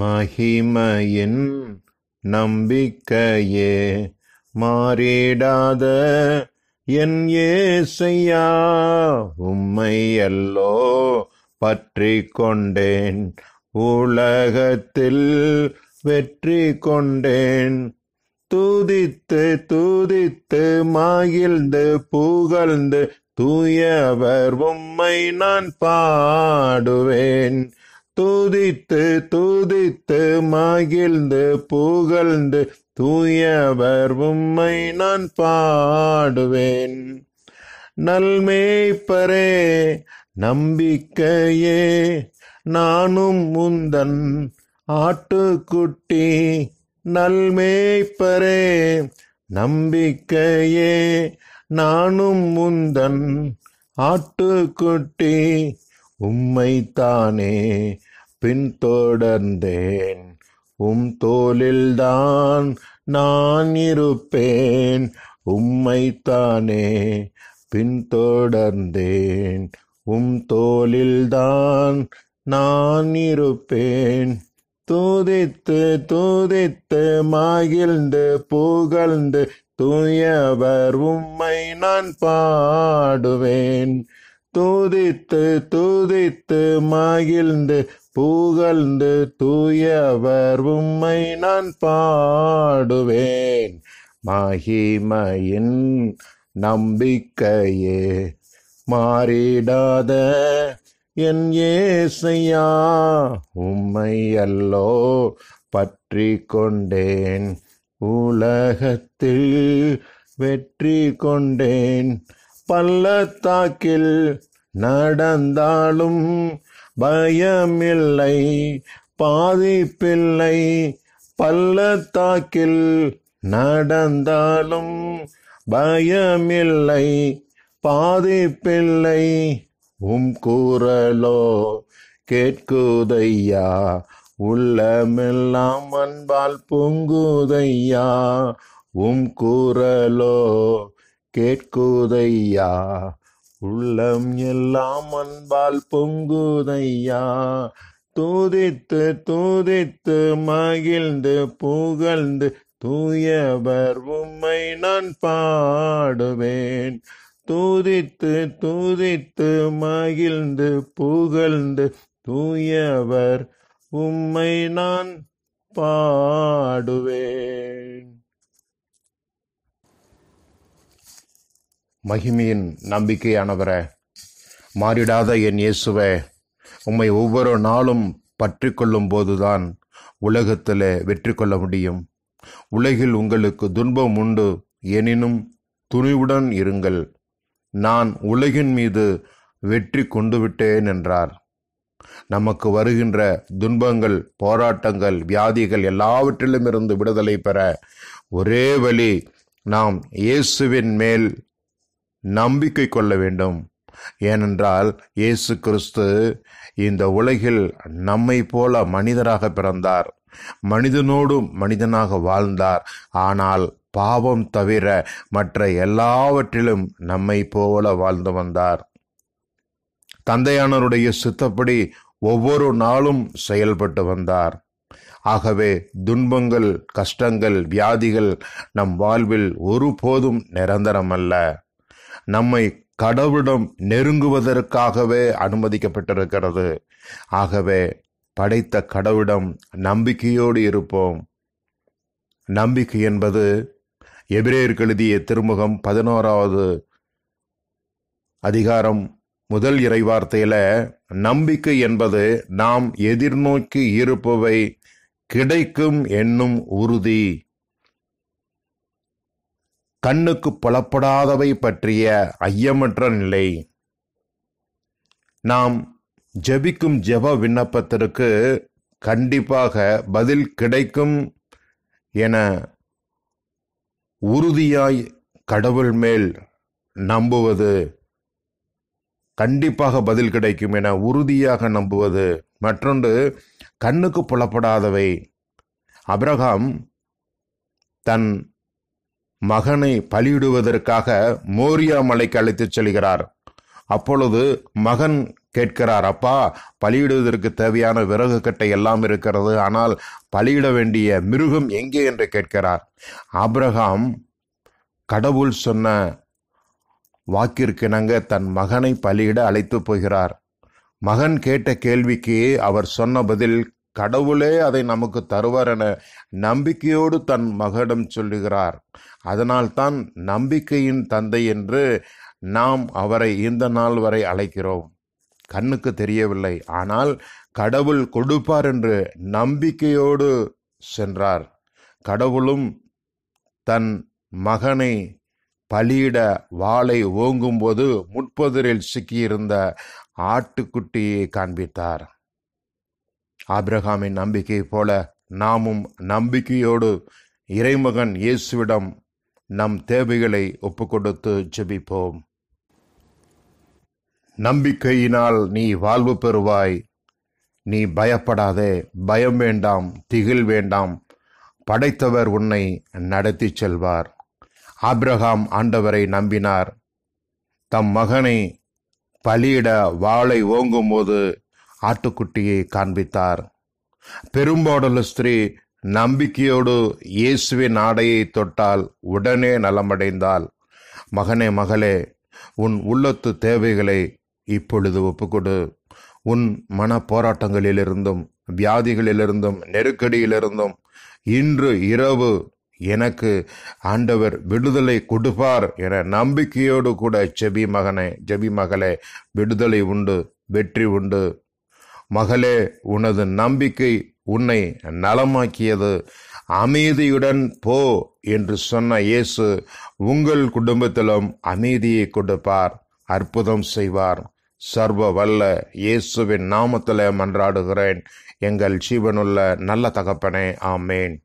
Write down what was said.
மகிமையின் நம்பிக்கையே மாறிடாத என் ஏசையா உம்மை அல்லோ பற்றி கொண்டேன் உலகத்தில் வெற்றி கொண்டேன் தூதித்து தூதித்து மகிழ்ந்து புகழ்ந்து தூயவர் உம்மை நான் பாடுவேன் துதித்து துதித்து மகிழ்ந்து புகழ்ந்து தூயவர் உம்மை நான் பாடுவேன் நல்மேய்ப்பரே நம்பிக்கையே நானும் முந்தன் ஆட்டுக்குட்டி நல்மேய்ப்பரே நம்பிக்கையே நானும் முந்தன் ஆட்டுக்குட்டி உம்மைத்தானே பின்தொடர்ந்தேன் உம் தோலில்தான் நான் இருப்பேன் உம்மைத்தானே பின்தொடர்ந்தேன் உம் தோலில்தான் நான் இருப்பேன் தூதித்து தூதித்து மகிழ்ந்து புகழ்ந்து தூயவர் உம்மை நான் பாடுவேன் தூதித்து தூதித்து மகிழ்ந்து புகழ்ந்து தூயவர் உம்மை நான் பாடுவேன் மகிமையின் நம்பிக்கையே மாறிடாத என் ஏசையா உம்மை அல்லோ பற்றி கொண்டேன் உலகத்தில் வெற்றி கொண்டேன் பள்ளத்தாக்கில் நடந்தாலும் பயமில்லை பாதிப்பில்லை பள்ளத்தாக்கில் நடந்தாலும் பயமில்லை பாதிப்பில்லை உம் கூறலோ கேட்குதையா உள்ளமெல்லாம் அன்பால் பொங்குதையா உம் கூறலோ கேட்குதையா உள்ளம் எல்லாம் அன்பால் பொங்குதையா தூதித்து தூதித்து மகிழ்ந்து புகழ்ந்து தூயவர் உம்மை நான் பாடுவேன் தூதித்து தூதித்து மகிழ்ந்து புகழ்ந்து தூயவர் உம்மை நான் பாடுவேன் மகிமையின் நம்பிக்கையானவரே மாறிடாத என் இயேசுவே உம்மை ஒவ்வொரு நாளும் பற்றி கொள்ளும் போதுதான் உலகத்தில் வெற்றி கொள்ள முடியும் உலகில் உங்களுக்கு துன்பம் உண்டு எனினும் துணிவுடன் இருங்கள் நான் உலகின் மீது வெற்றி கொண்டு விட்டேன் என்றார் நமக்கு வருகின்ற துன்பங்கள் போராட்டங்கள் வியாதிகள் எல்லாவற்றிலும் இருந்து விடுதலை பெற ஒரே வழி நாம் இயேசுவின் மேல் நம்பிக்கை கொள்ள வேண்டும் ஏனென்றால் இயேசு கிறிஸ்து இந்த உலகில் நம்மை போல மனிதராக பிறந்தார் மனிதனோடும் மனிதனாக வாழ்ந்தார் ஆனால் பாவம் தவிர மற்ற எல்லாவற்றிலும் நம்மை போல வாழ்ந்து வந்தார் தந்தையானருடைய சித்தப்படி ஒவ்வொரு நாளும் செயல்பட்டு வந்தார் ஆகவே துன்பங்கள் கஷ்டங்கள் வியாதிகள் நம் வாழ்வில் ஒருபோதும் நிரந்தரமல்ல நம்மை கடவுளிடம் நெருங்குவதற்காகவே அனுமதிக்கப்பட்டிருக்கிறது ஆகவே படைத்த கடவுளிடம் நம்பிக்கையோடு இருப்போம் நம்பிக்கை என்பது எபிரேயர் கழுதிய திருமுகம் பதினோராவது அதிகாரம் முதல் இறைவார்த்தையில் நம்பிக்கை என்பது நாம் எதிர்நோக்கி இருப்பவை கிடைக்கும் என்னும் உறுதி கண்ணுக்கு புலப்படாதவை பற்றிய ஐயமற்ற நிலை நாம் ஜபிக்கும் ஜப விண்ணப்பத்திற்கு கண்டிப்பாக பதில் கிடைக்கும் என உறுதியாய் கடவுள் மேல் நம்புவது கண்டிப்பாக பதில் கிடைக்கும் என உறுதியாக நம்புவது மற்றொன்று கண்ணுக்கு புலப்படாதவை அப்ரஹாம் தன் மகனை பலியிடுவதற்காக மோரியா மலைக்கு அழைத்துச் செல்கிறார் அப்பொழுது மகன் கேட்கிறார் அப்பா பலியிடுவதற்கு தேவையான விறகு கட்டை எல்லாம் இருக்கிறது ஆனால் பலியிட வேண்டிய மிருகம் எங்கே என்று கேட்கிறார் ஆப்ரஹாம் கடவுள் சொன்ன வாக்கிற்கிணங்க தன் மகனை பலியிட அழைத்து போகிறார் மகன் கேட்ட கேள்விக்கு அவர் சொன்ன பதில் கடவுளே அதை நமக்கு தருவார் என நம்பிக்கையோடு தன் மகடம் சொல்லுகிறார் அதனால்தான் நம்பிக்கையின் தந்தை என்று நாம் அவரை இந்த நாள் வரை அழைக்கிறோம் கண்ணுக்கு தெரியவில்லை ஆனால் கடவுள் கொடுப்பார் என்று நம்பிக்கையோடு சென்றார் கடவுளும் தன் மகனை பலியிட வாளை ஓங்கும்போது முட்பதிரில் சிக்கியிருந்த ஆட்டுக்குட்டியை காண்பித்தார் ஆபிரகாமின் நம்பிக்கையைப் போல நாமும் நம்பிக்கையோடு இறைமகன் இயேசுவிடம் நம் தேவைகளை ஒப்புக்கொடுத்து ஜெபிப்போம் நம்பிக்கையினால் நீ வாழ்வு பெறுவாய் நீ பயப்படாதே பயம் வேண்டாம் திகில் வேண்டாம் படைத்தவர் உன்னை நடத்தி செல்வார் ஆப்ரஹாம் ஆண்டவரை நம்பினார் தம் மகனை பலியிட வாளை ஓங்கும்போது ஆட்டுக்குட்டியை காண்பித்தார் பெரும்பாடல ஸ்திரீ நம்பிக்கையோடு இயேசுவின் ஆடையை தொட்டால் உடனே நலமடைந்தாள் மகனே மகளே உன் உள்ளத்து தேவைகளை இப்பொழுது ஒப்புக்கொடு உன் மன போராட்டங்களிலிருந்தும் வியாதிகளிலிருந்தும் நெருக்கடியிலிருந்தும் இன்று இரவு எனக்கு ஆண்டவர் விடுதலை கொடுப்பார் என நம்பிக்கையோடு கூட செபி மகனே ஜெபி மகளே விடுதலை உண்டு வெற்றி உண்டு மகளே உனது நம்பிக்கை உன்னை நலமாக்கியது அமைதியுடன் போ என்று சொன்ன இயேசு உங்கள் குடும்பத்திலும் அமைதியை கொடுப்பார் அற்புதம் செய்வார் சர்வ வல்ல இயேசுவின் நாமத்தில் மன்றாடுகிறேன் எங்கள் ஜீவனுள்ள நல்ல தகப்பனே ஆமேன்